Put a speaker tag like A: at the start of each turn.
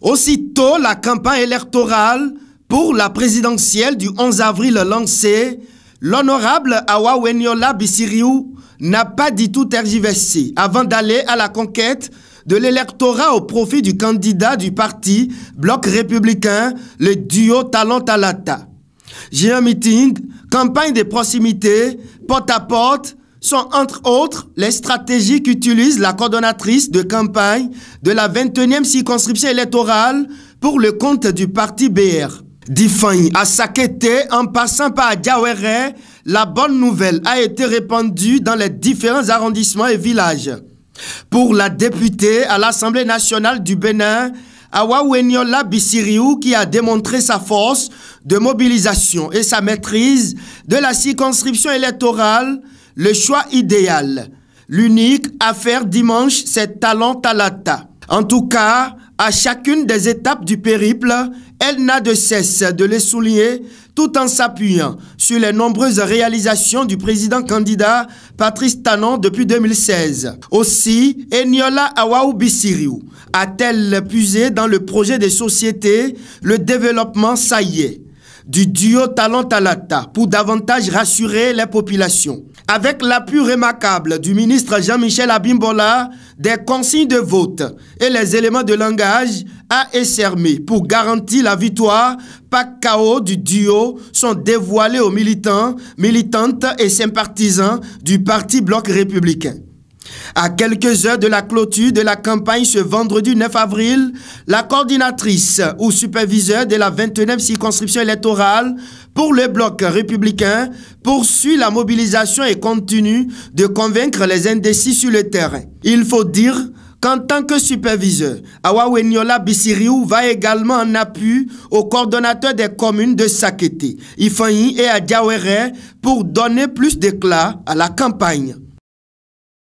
A: Aussitôt la campagne électorale pour la présidentielle du 11 avril lancée, l'honorable Awa Wenyola Bissiriou n'a pas du tout tergiversé avant d'aller à la conquête de l'électorat au profit du candidat du parti Bloc républicain, le duo talent Talata. J'ai un meeting, campagne de proximité, porte à porte, sont entre autres les stratégies qu'utilise la coordonnatrice de campagne de la 21e circonscription électorale pour le compte du parti BR. Difanyi à Sakete, en passant par Diawere, la bonne nouvelle a été répandue dans les différents arrondissements et villages. Pour la députée à l'Assemblée nationale du Bénin, Awaweniola Bissiriou, qui a démontré sa force de mobilisation et sa maîtrise de la circonscription électorale, le choix idéal. L'unique à faire dimanche, c'est Talent Talata. En tout cas, à chacune des étapes du périple, elle n'a de cesse de les souligner tout en s'appuyant sur les nombreuses réalisations du président candidat Patrice Tanon depuis 2016. Aussi, Eniola Awaou a-t-elle puisé dans le projet des sociétés le développement ça y est, du duo Talent Talata pour davantage rassurer les populations avec l'appui remarquable du ministre Jean-Michel Abimbola, des consignes de vote et les éléments de langage à essermer pour garantir la victoire par chaos du duo sont dévoilés aux militants, militantes et sympathisants du parti bloc républicain. À quelques heures de la clôture de la campagne ce vendredi 9 avril, la coordinatrice ou superviseur de la 29e circonscription électorale pour le bloc républicain poursuit la mobilisation et continue de convaincre les indécis sur le terrain. Il faut dire qu'en tant que superviseur, Awaweniola Bissiriou va également en appui au coordonnateur des communes de Sakete, Ifani et Adiawere pour donner plus d'éclat à la campagne.